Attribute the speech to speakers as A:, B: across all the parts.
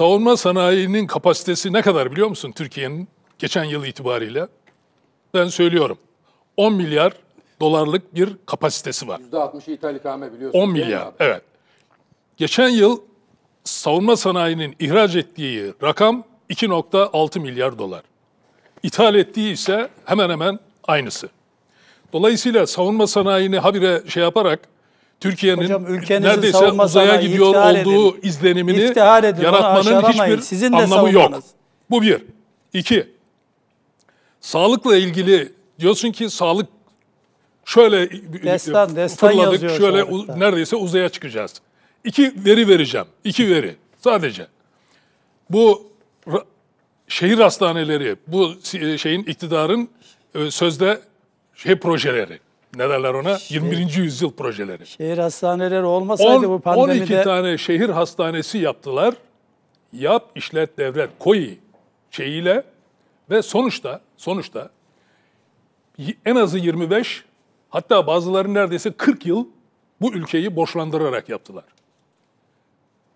A: Savunma sanayinin kapasitesi ne kadar biliyor musun Türkiye'nin geçen yıl itibariyle? Ben söylüyorum. 10 milyar dolarlık bir kapasitesi var. %60'ı ithal ikame biliyorsun. 10 milyar evet. Geçen yıl savunma sanayinin ihraç ettiği rakam 2.6 milyar dolar. İthal ettiği ise hemen hemen aynısı. Dolayısıyla savunma sanayini habire şey yaparak Türkiye'nin neredeyse uzaya gidiyor olduğu edin. izlenimini edin, yaratmanın hiçbir Sizin de anlamı savunmanız. yok. Bu bir. İki, sağlıkla ilgili diyorsun ki sağlık şöyle destan, destan fırladık, şöyle u, neredeyse uzaya çıkacağız. İki veri vereceğim. iki veri sadece. Bu şehir hastaneleri, bu e, şeyin iktidarın e, sözde şey projeleri ne derler ona? Şehir, 21. yüzyıl projeleri. Şehir hastaneleri olmasaydı On, bu pandemide... 12 tane şehir hastanesi yaptılar. Yap, işlet, devlet, koyi şeyiyle ve sonuçta sonuçta en azı 25 hatta bazıları neredeyse 40 yıl bu ülkeyi boşlandırarak yaptılar.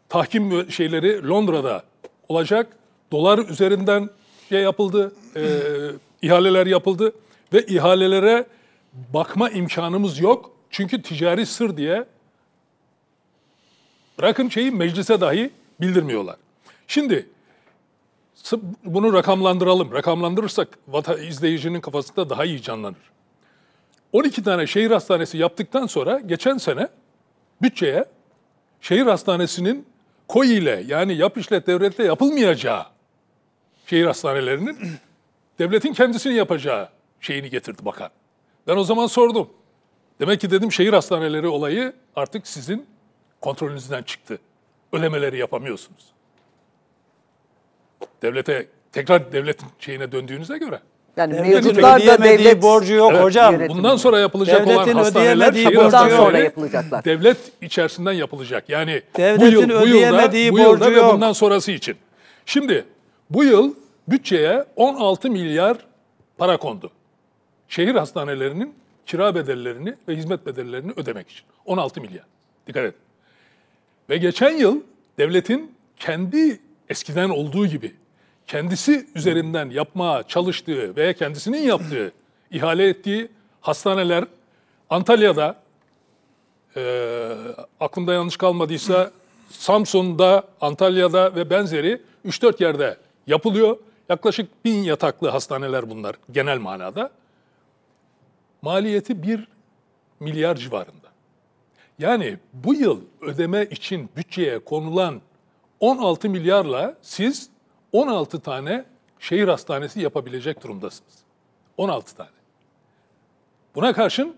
A: Tahkim şeyleri Londra'da olacak. Dolar üzerinden şey yapıldı, e, ihaleler yapıldı ve ihalelere bakma imkanımız yok. Çünkü ticari sır diye bırakın şeyi meclise dahi bildirmiyorlar. Şimdi bunu rakamlandıralım. Rakamlandırırsak vata, izleyicinin kafasında daha iyi canlanır. 12 tane şehir hastanesi yaptıktan sonra geçen sene bütçeye şehir hastanesinin koy ile yani yap işlet devletle yapılmayacağı şehir hastanelerinin devletin kendisini yapacağı şeyini getirdi bakan. Ben o zaman sordum. Demek ki dedim şehir hastaneleri olayı artık sizin kontrolünüzden çıktı. Ödemeleri yapamıyorsunuz. Devlete tekrar devletin şeyine döndüğünüze göre
B: yani mevcutlar da devlet borcu yok evet, hocam. Yönetimine.
A: Bundan sonra yapılacak devletin olan hastaneler bundan sonra yapılacaklar. Devlet içerisinden yapılacak. Yani devletin bu yıl, bu yılda, bu yılda ve yok. bundan sonrası için. Şimdi bu yıl bütçeye 16 milyar para kondu şehir hastanelerinin kira bedellerini ve hizmet bedellerini ödemek için. 16 milyar. Dikkat edin. Ve geçen yıl devletin kendi eskiden olduğu gibi kendisi üzerinden yapmaya çalıştığı veya kendisinin yaptığı, ihale ettiği hastaneler Antalya'da e, aklımda yanlış kalmadıysa Samsun'da, Antalya'da ve benzeri 3-4 yerde yapılıyor. Yaklaşık bin yataklı hastaneler bunlar genel manada maliyeti 1 milyar civarında. Yani bu yıl ödeme için bütçeye konulan 16 milyarla siz 16 tane şehir hastanesi yapabilecek durumdasınız. 16 tane. Buna karşın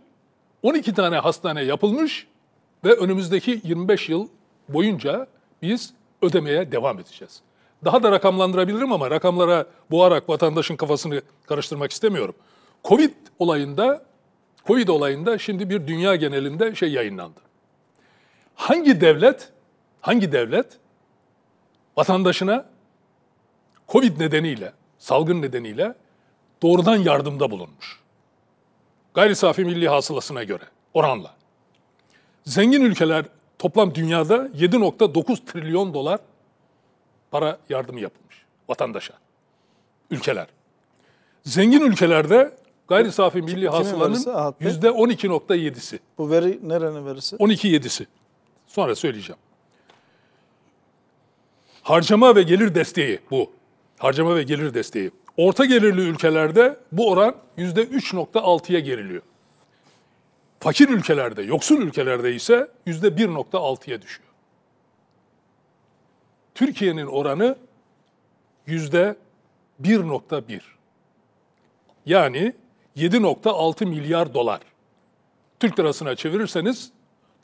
A: 12 tane hastane yapılmış ve önümüzdeki 25 yıl boyunca biz ödemeye devam edeceğiz. Daha da rakamlandırabilirim ama rakamlara boğarak vatandaşın kafasını karıştırmak istemiyorum. Covid olayında Covid olayında şimdi bir dünya genelinde şey yayınlandı. Hangi devlet, hangi devlet vatandaşına Covid nedeniyle, salgın nedeniyle doğrudan yardımda bulunmuş? Gayri safi milli hasılasına göre oranla. Zengin ülkeler toplam dünyada 7.9 trilyon dolar para yardımı yapılmış vatandaşa, ülkeler. Zengin ülkelerde Gayri safi milli hasılanın yüzde %12.7'si. Bu veri nerenin verisi? 12.7'si. Sonra söyleyeceğim. Harcama ve gelir desteği bu. Harcama ve gelir desteği. Orta gelirli ülkelerde bu oran yüzde %3.6'ya geriliyor. Fakir ülkelerde, yoksul ülkelerde ise yüzde %1.6'ya düşüyor. Türkiye'nin oranı yüzde %1.1. Yani 7.6 milyar dolar. Türk lirasına çevirirseniz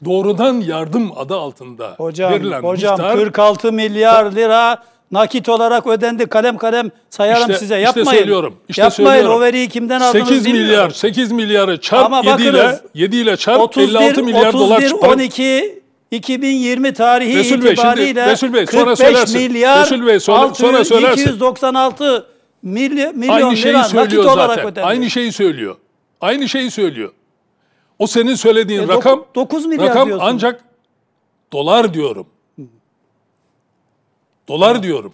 A: doğrudan yardım adı altında hocam, verilen hocam, miktar. Hocam 46 milyar lira nakit olarak ödendi. Kalem kalem sayarım işte, size. Yapmayın. İşte söylüyorum. İşte Yapmayın söylüyorum. o veriyi kimden aldınız 8 milyar, bilmiyorum. 8 milyarı çarp Ama 7 ile 7 ile çarp 31, 56 milyar 31, dolar çıkar. 12 2020 tarihi Resul itibariyle Bey, şimdi, Resul Bey, 45 sonra söylersin. milyar Resul Bey, sonra, 600, sonra söylersin. 296 milyon, milyon Aynı şeyi lira nakit söylüyor olarak zaten. ödeniyor. Aynı şeyi söylüyor. Aynı şeyi söylüyor. O senin söylediğin E, rakam dokuz milyar rakam diyorsun. ancak dolar diyorum. Dolar diyorum.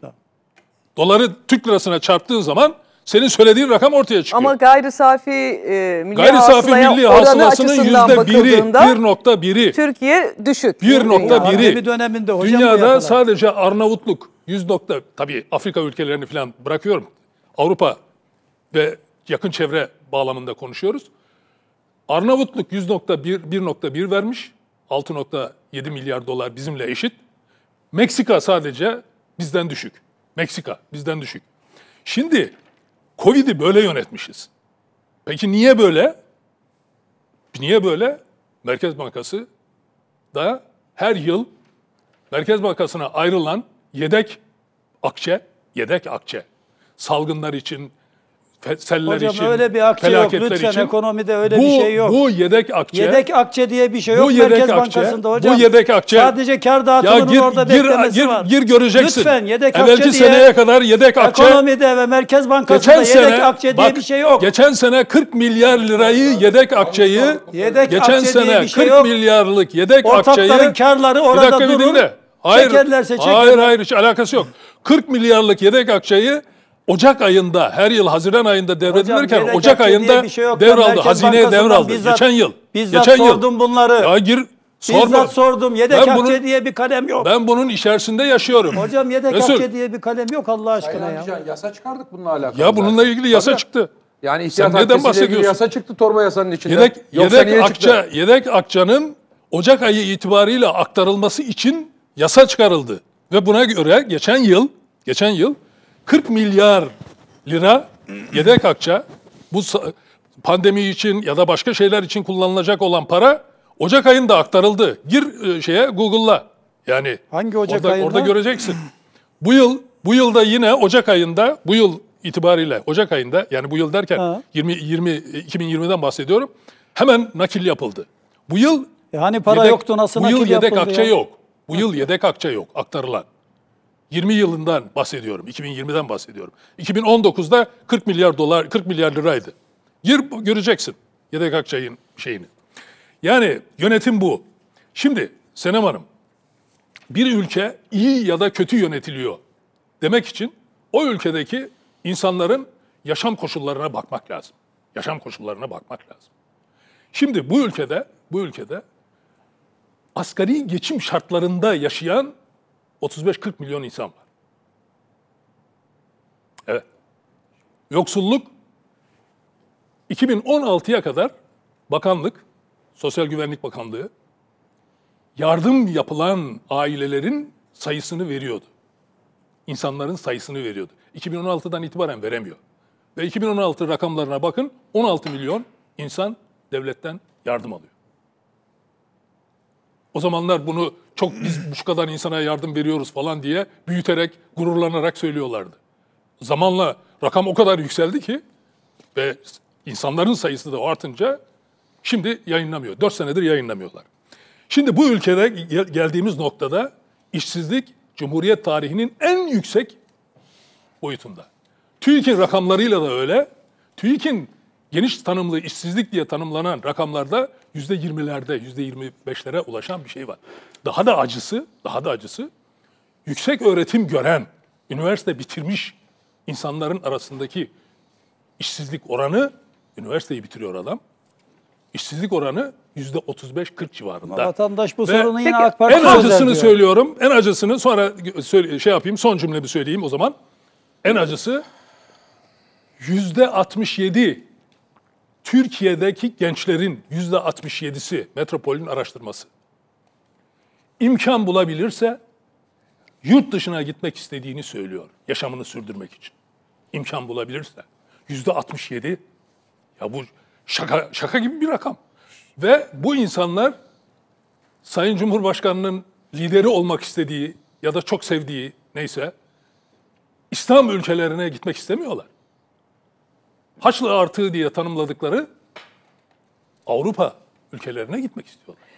A: Doları Türk lirasına çarptığın zaman senin söylediğin rakam ortaya çıkıyor. Ama gayri safi e, milli Gayri safi milli hasılasının yüzde biri, 1.1'i. Türkiye düşük. Ya, 1.1'i. pandemi döneminde hocam Dünyada sadece Arnavutluk 100 nokta tabii Afrika ülkelerini falan bırakıyorum. Avrupa ve yakın çevre bağlamında konuşuyoruz. Arnavutluk 1.1 vermiş. 6.7 milyar dolar bizimle eşit. Meksika sadece bizden düşük. Meksika bizden düşük. Şimdi Covid'i böyle yönetmişiz. Peki niye böyle? Niye böyle? Merkez Bankası da her yıl Merkez Bankası'na ayrılan yedek akçe, yedek akçe salgınlar için, seller Hocam, için, öyle bir akçe yok. Lütfen için. ekonomide öyle bu, bir şey yok. Bu yedek akçe. Yedek akçe diye bir şey yok. Bu yedek Merkez akçe, Bankası'nda hocam. Bu yedek akçe. Sadece kar dağıtımının ya gir, orada gir, beklemesi gir, var. Gir göreceksin. Lütfen yedek Evvelki akçe diye. seneye kadar yedek akçe. Ekonomide ve Merkez Bankası'nda geçen yedek sene, akçe bak, diye bir şey yok. Geçen sene 40 milyar lirayı yedek akçeyi. Yedek geçen akçe sene diye bir şey 40 yok. milyarlık yedek Ortakların akçeyi. Ortakların karları orada bir dakika durur. Bir dinle. Hayır, hayır, hayır hiç alakası yok. 40 milyarlık yedek akçeyi Ocak ayında her yıl Haziran ayında devredilirken Hocam, Ocak ayında bir şey yok. devraldı. Merkez Hazineye devraldı. Bizzat, geçen yıl. Bizzat geçen sordum yıl. bunları. Ya gir Sorma. Bizzat sordum. Yedek ben bunun, diye bir kalem yok. Ben bunun içerisinde yaşıyorum. Hocam yedek Resul. akçe diye bir kalem yok Allah aşkına Sayın ya. Amca, yasa çıkardık bununla alakalı. Ya bununla ilgili yasa Tabii. çıktı. Yani ihtiyat akçesiyle ilgili yasa çıktı torba yasanın içinde. Yedek, Yoksa yedek, akça, çıktı? yedek akçanın Ocak ayı itibariyle aktarılması için yasa çıkarıldı. Ve buna göre geçen yıl geçen yıl 40 milyar lira yedek akça bu pandemi için ya da başka şeyler için kullanılacak olan para Ocak ayında aktarıldı. Gir e, şeye Google'la. Yani hangi Ocak orada, ayında? Orada göreceksin. Bu yıl bu yılda yine Ocak ayında bu yıl itibariyle Ocak ayında yani bu yıl derken ha. 20 20 2020'den bahsediyorum. Hemen nakil yapıldı. Bu yıl yani e para yedek, yoktu nasıl Bu yıl yedek akça ya? yok. Bu yıl yedek akça yok aktarılan. 20 yılından bahsediyorum. 2020'den bahsediyorum. 2019'da 40 milyar dolar, 40 milyar liraydı. Gir göreceksin Yedek Akçay'ın şeyini. Yani yönetim bu. Şimdi Senem Hanım, bir ülke iyi ya da kötü yönetiliyor demek için o ülkedeki insanların yaşam koşullarına bakmak lazım. Yaşam koşullarına bakmak lazım. Şimdi bu ülkede, bu ülkede asgari geçim şartlarında yaşayan 35-40 milyon insan var. Evet. Yoksulluk 2016'ya kadar bakanlık, Sosyal Güvenlik Bakanlığı yardım yapılan ailelerin sayısını veriyordu. İnsanların sayısını veriyordu. 2016'dan itibaren veremiyor. Ve 2016 rakamlarına bakın 16 milyon insan devletten yardım alıyor. O zamanlar bunu çok biz bu kadar insana yardım veriyoruz falan diye büyüterek, gururlanarak söylüyorlardı. Zamanla rakam o kadar yükseldi ki ve insanların sayısı da artınca şimdi yayınlamıyor. Dört senedir yayınlamıyorlar. Şimdi bu ülkede geldiğimiz noktada işsizlik Cumhuriyet tarihinin en yüksek boyutunda. TÜİK'in rakamlarıyla da öyle. TÜİK'in geniş tanımlı işsizlik diye tanımlanan rakamlarda yüzde yirmilerde yüzde yirmi beşlere ulaşan bir şey var. Daha da acısı, daha da acısı yüksek öğretim gören, üniversite bitirmiş insanların arasındaki işsizlik oranı, üniversiteyi bitiriyor adam, işsizlik oranı yüzde otuz beş kırk civarında. Vatandaş bu Ve sorunu yine AK Parti En acısını diyor. söylüyorum, en acısını sonra söyle, şey yapayım, son cümlemi söyleyeyim o zaman. En acısı yüzde 67 Türkiye'deki gençlerin yüzde 67'si metropolün araştırması. imkan bulabilirse yurt dışına gitmek istediğini söylüyor yaşamını sürdürmek için. İmkan bulabilirse yüzde 67 ya bu şaka şaka gibi bir rakam. Ve bu insanlar Sayın Cumhurbaşkanı'nın lideri olmak istediği ya da çok sevdiği neyse İslam ülkelerine gitmek istemiyorlar. Haçlı artığı diye tanımladıkları Avrupa ülkelerine gitmek istiyorlar.